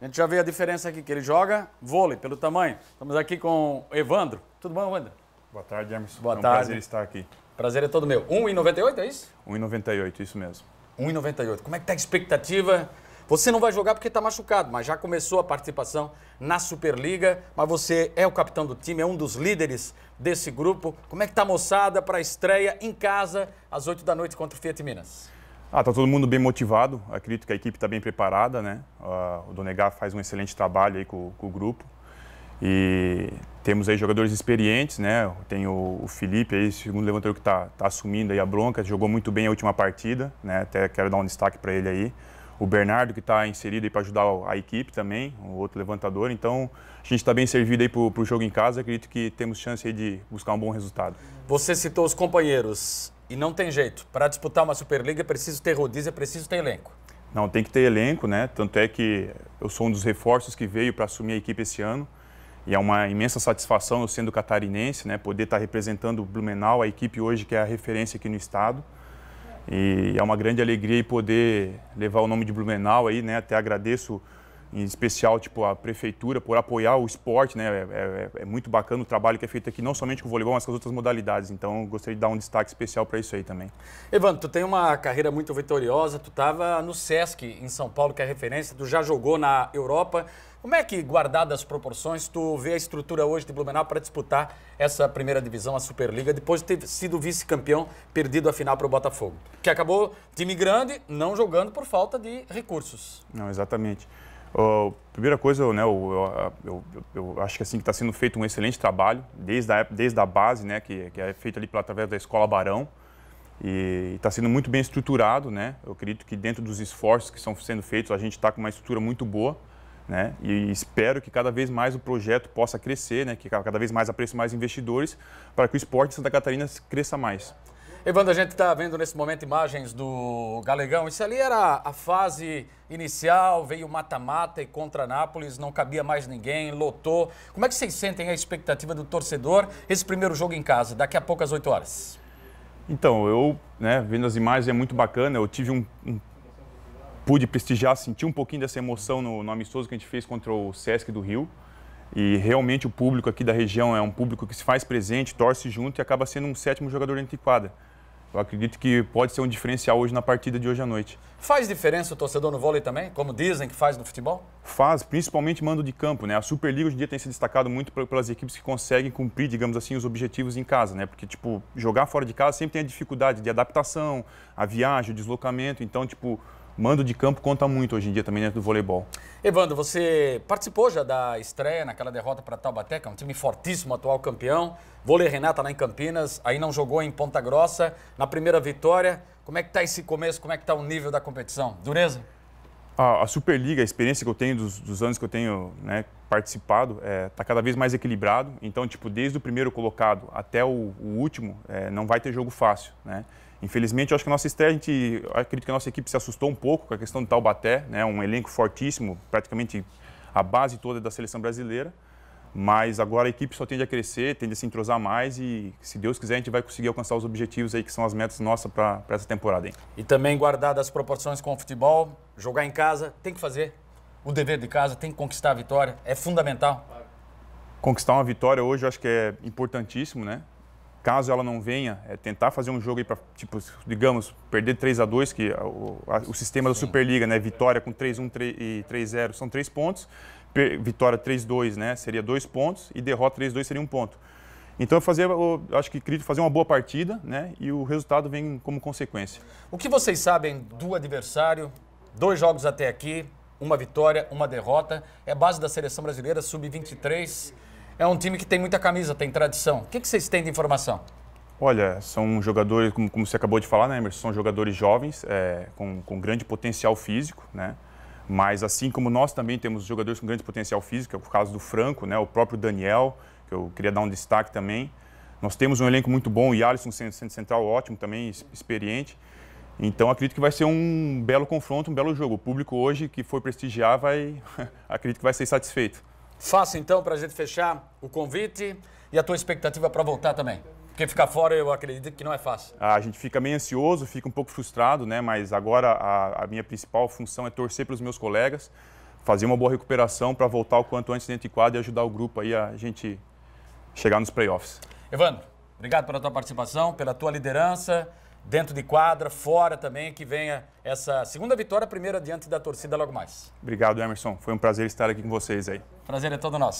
A gente já vê a diferença aqui, que ele joga vôlei pelo tamanho. Estamos aqui com o Evandro. Tudo bom, Evandro? Boa tarde, Emerson. Boa é um tarde. prazer estar aqui. Prazer é todo meu. 1,98 é isso? 1,98, isso mesmo. 1,98. Como é que tá a expectativa? Você não vai jogar porque está machucado, mas já começou a participação na Superliga. Mas você é o capitão do time, é um dos líderes desse grupo. Como é que tá a moçada para a estreia em casa às 8 da noite contra o Fiat Minas? Ah, tá todo mundo bem motivado. Acredito que a equipe está bem preparada, né? Uh, o Donegar faz um excelente trabalho aí com, com, o grupo. E temos aí jogadores experientes, né? Tem o, o Felipe aí, segundo levantador que está tá assumindo aí a bronca, jogou muito bem a última partida, né? Até quero dar um destaque para ele aí. O Bernardo que está inserido aí para ajudar a equipe também, o outro levantador. Então a gente está bem servido aí para o jogo em casa. Acredito que temos chance aí de buscar um bom resultado. Você citou os companheiros. E não tem jeito. Para disputar uma Superliga é preciso ter rodízio, é preciso ter elenco. Não, tem que ter elenco, né? Tanto é que eu sou um dos reforços que veio para assumir a equipe esse ano. E é uma imensa satisfação eu sendo catarinense, né? Poder estar tá representando o Blumenau, a equipe hoje que é a referência aqui no estado. E é uma grande alegria poder levar o nome de Blumenau aí, né? Até agradeço em especial tipo a prefeitura por apoiar o esporte, né? É, é, é, muito bacana o trabalho que é feito aqui, não somente com o voleibol, mas com as outras modalidades. Então, gostaria de dar um destaque especial para isso aí também. Evandro, tu tem uma carreira muito vitoriosa. Tu estava no Sesc em São Paulo, que é referência. Tu já jogou na Europa. Como é que, guardadas as proporções, tu vê a estrutura hoje de Blumenau para disputar essa primeira divisão, a Superliga, depois de ter sido vice-campeão, perdido a final para o Botafogo, que acabou time grande, não jogando por falta de recursos. Não, exatamente a primeira coisa, né, eu, eu, eu, eu, acho que assim está sendo feito um excelente trabalho desde a, desde a base, né, que, que é feito ali pela, através da Escola Barão e está sendo muito bem estruturado, né? Eu acredito que dentro dos esforços que estão sendo feitos, a gente está com uma estrutura muito boa, né? E espero que cada vez mais o projeto possa crescer, né? Que cada vez mais apareçam mais investidores para que o esporte de Santa Catarina cresça mais. Evandro, a gente está vendo nesse momento imagens do Galegão. Isso ali era a fase inicial, veio mata-mata e contra Nápoles, não cabia mais ninguém, lotou. Como é que vocês sentem a expectativa do torcedor esse primeiro jogo em casa, daqui a pouco às 8 horas? Então, eu, né, vendo as imagens é muito bacana, eu tive um, um pude prestigiar, senti um pouquinho dessa emoção no, no amistoso que a gente fez contra o Sesc do Rio. E realmente o público aqui da região é um público que se faz presente, torce junto e acaba sendo um sétimo jogador dentro de quadra eu acredito que pode ser um diferencial hoje na partida de hoje à noite. Faz diferença o torcedor no vôlei também, como dizem que faz no futebol? Faz, principalmente mando de campo, né? A Superliga hoje em dia tem se destacado muito pelas equipes que conseguem cumprir, digamos assim, os objetivos em casa, né? Porque, tipo, jogar fora de casa sempre tem a dificuldade de adaptação, a viagem, o deslocamento. Então, tipo, mando de campo conta muito hoje em dia também dentro do voleibol. Evandro, você participou já da estreia naquela derrota para Taubaté, que é um time fortíssimo, atual campeão. Vôlei Renata lá em Campinas, aí não jogou em Ponta Grossa. Na primeira vitória, como é que está esse começo? Como é que está o nível da competição? Dureza? A, a, Superliga, a experiência que eu tenho dos, dos anos que eu tenho né, participado, está é, tá cada vez mais equilibrado. Então, tipo, desde o primeiro colocado até o, o último, é, não vai ter jogo fácil, né? Infelizmente, eu acho que a nossa estreia, a gente, acredito que a nossa equipe se assustou um pouco com a questão do Taubaté, né? Um elenco fortíssimo, praticamente a base toda é da seleção brasileira. Mas agora a equipe só tende a crescer, tende a se entrosar mais e, se Deus quiser, a gente vai conseguir alcançar os objetivos aí que são as metas nossas para essa temporada. Hein? E também guardar as proporções com o futebol, jogar em casa, tem que fazer o dever de casa, tem que conquistar a vitória, é fundamental. Conquistar uma vitória hoje eu acho que é importantíssimo, né? Caso ela não venha, é tentar fazer um jogo aí para, tipo, digamos, perder 3 a 2 que é o, a, o sistema Sim. da Superliga, né? Vitória com 3-1 e 3-0 são três pontos vitória 3-2, né? Seria dois pontos e derrota 3-2 seria um ponto. Então eu fazia, eu acho que queria fazer uma boa partida, né? E o resultado vem como consequência. O que vocês sabem do adversário? Dois jogos até aqui, uma vitória, uma derrota. É base da seleção brasileira sub-23. É um time que tem muita camisa, tem tradição. O que, vocês têm de informação? Olha, são jogadores, como, como você acabou de falar, né, Emerson? São jogadores jovens, é, com, com grande potencial físico, né? Mas assim como nós também temos jogadores com grande potencial físico, é o caso do Franco, né? o próprio Daniel, que eu queria dar um destaque também. Nós temos um elenco muito bom, o Alisson, centro central ótimo também, experiente. Então acredito que vai ser um belo confronto, um belo jogo. O público hoje que foi prestigiar vai, acredito que vai ser satisfeito. Faça então para a gente fechar o convite e a tua expectativa para voltar também. Porque ficar fora, eu acredito que não é fácil. A gente fica meio ansioso, fica um pouco frustrado, né? Mas agora a, a minha principal função é torcer para os meus colegas, fazer uma boa recuperação para voltar o quanto antes dentro de quadra e ajudar o grupo aí a gente chegar nos playoffs. Evandro, obrigado pela tua participação, pela tua liderança dentro de quadra, fora também, que venha essa segunda vitória, primeira diante da torcida logo mais. Obrigado, Emerson. Foi um prazer estar aqui com vocês aí. Prazer é todo nosso.